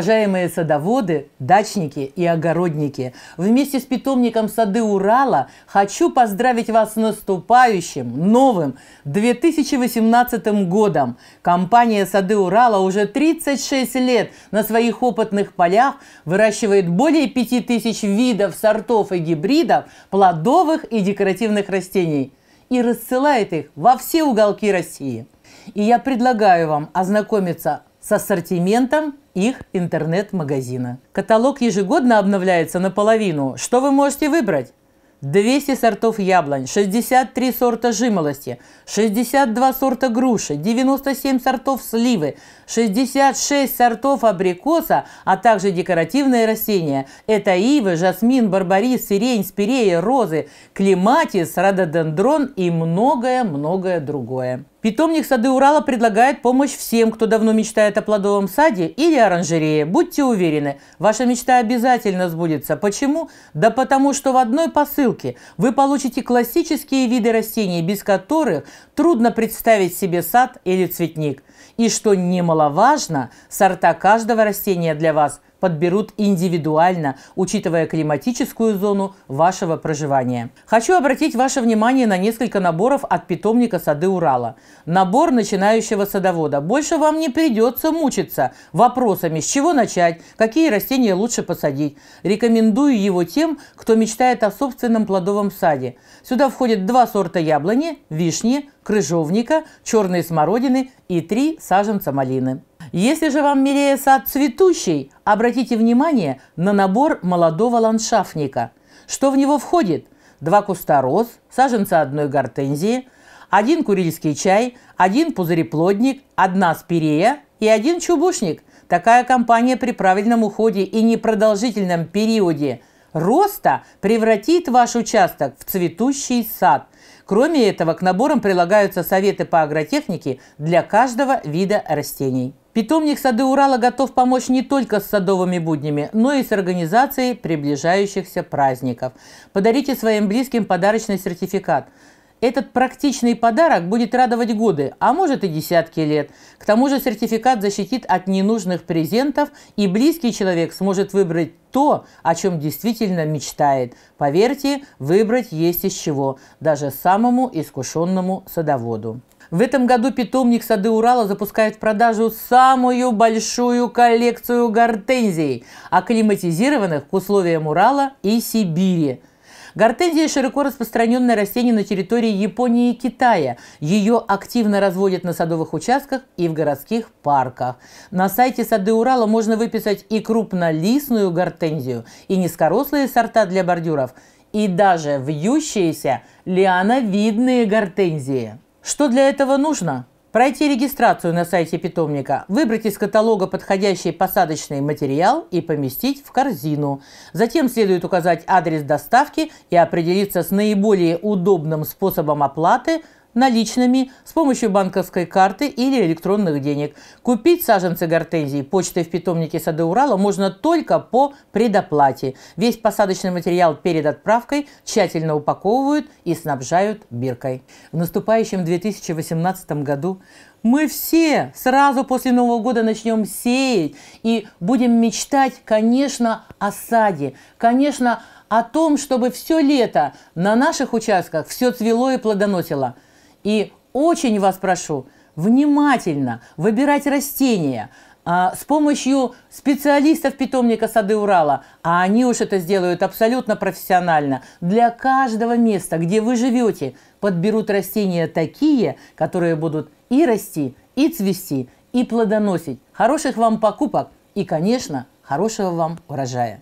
уважаемые садоводы, дачники и огородники, вместе с питомником сады Урала хочу поздравить вас с наступающим, новым 2018 годом. Компания «Сады Урала» уже 36 лет на своих опытных полях выращивает более 5000 видов сортов и гибридов плодовых и декоративных растений и рассылает их во все уголки России. И я предлагаю вам ознакомиться с ассортиментом их интернет-магазина. Каталог ежегодно обновляется наполовину. Что вы можете выбрать? 200 сортов яблонь, 63 сорта жимолости, 62 сорта груши, 97 сортов сливы, 66 сортов абрикоса, а также декоративные растения. Это ивы, жасмин, барбарис, сирень, спирея, розы, клематис, рододендрон и многое-многое другое. Питомник «Сады Урала» предлагает помощь всем, кто давно мечтает о плодовом саде или оранжерее. Будьте уверены, ваша мечта обязательно сбудется. Почему? Да потому что в одной посылке вы получите классические виды растений, без которых трудно представить себе сад или цветник. И что немаловажно, сорта каждого растения для вас – подберут индивидуально, учитывая климатическую зону вашего проживания. Хочу обратить ваше внимание на несколько наборов от питомника «Сады Урала». Набор начинающего садовода. Больше вам не придется мучиться вопросами, с чего начать, какие растения лучше посадить. Рекомендую его тем, кто мечтает о собственном плодовом саде. Сюда входят два сорта яблони, вишни, крыжовника, черной смородины и три саженца малины. Если же вам милее сад цветущий, обратите внимание на набор молодого ландшафтника. Что в него входит? Два куста роз, саженца одной гортензии, один курильский чай, один пузыреплодник, одна спирея и один чубушник. Такая компания при правильном уходе и непродолжительном периоде роста превратит ваш участок в цветущий сад. Кроме этого, к наборам прилагаются советы по агротехнике для каждого вида растений. Питомник «Сады Урала» готов помочь не только с садовыми буднями, но и с организацией приближающихся праздников. Подарите своим близким подарочный сертификат. Этот практичный подарок будет радовать годы, а может и десятки лет. К тому же сертификат защитит от ненужных презентов, и близкий человек сможет выбрать то, о чем действительно мечтает. Поверьте, выбрать есть из чего, даже самому искушенному садоводу. В этом году питомник «Сады Урала» запускает в продажу самую большую коллекцию гортензий, акклиматизированных к условиям Урала и Сибири. Гортензия – широко распространенное растение на территории Японии и Китая. Ее активно разводят на садовых участках и в городских парках. На сайте сады Урала можно выписать и крупнолистную гортензию, и низкорослые сорта для бордюров, и даже вьющиеся лиановидные гортензии. Что для этого нужно? Пройти регистрацию на сайте питомника, выбрать из каталога подходящий посадочный материал и поместить в корзину. Затем следует указать адрес доставки и определиться с наиболее удобным способом оплаты – наличными, с помощью банковской карты или электронных денег. Купить саженцы гортензии почтой в питомнике сады Урала можно только по предоплате. Весь посадочный материал перед отправкой тщательно упаковывают и снабжают биркой. В наступающем 2018 году мы все сразу после Нового года начнем сеять и будем мечтать, конечно, о саде, конечно, о том, чтобы все лето на наших участках все цвело и плодоносило – и очень вас прошу внимательно выбирать растения, а, с помощью специалистов питомника «Сады Урала», а они уж это сделают абсолютно профессионально, для каждого места, где вы живете, подберут растения такие, которые будут и расти, и цвести, и плодоносить. Хороших вам покупок и, конечно, хорошего вам урожая!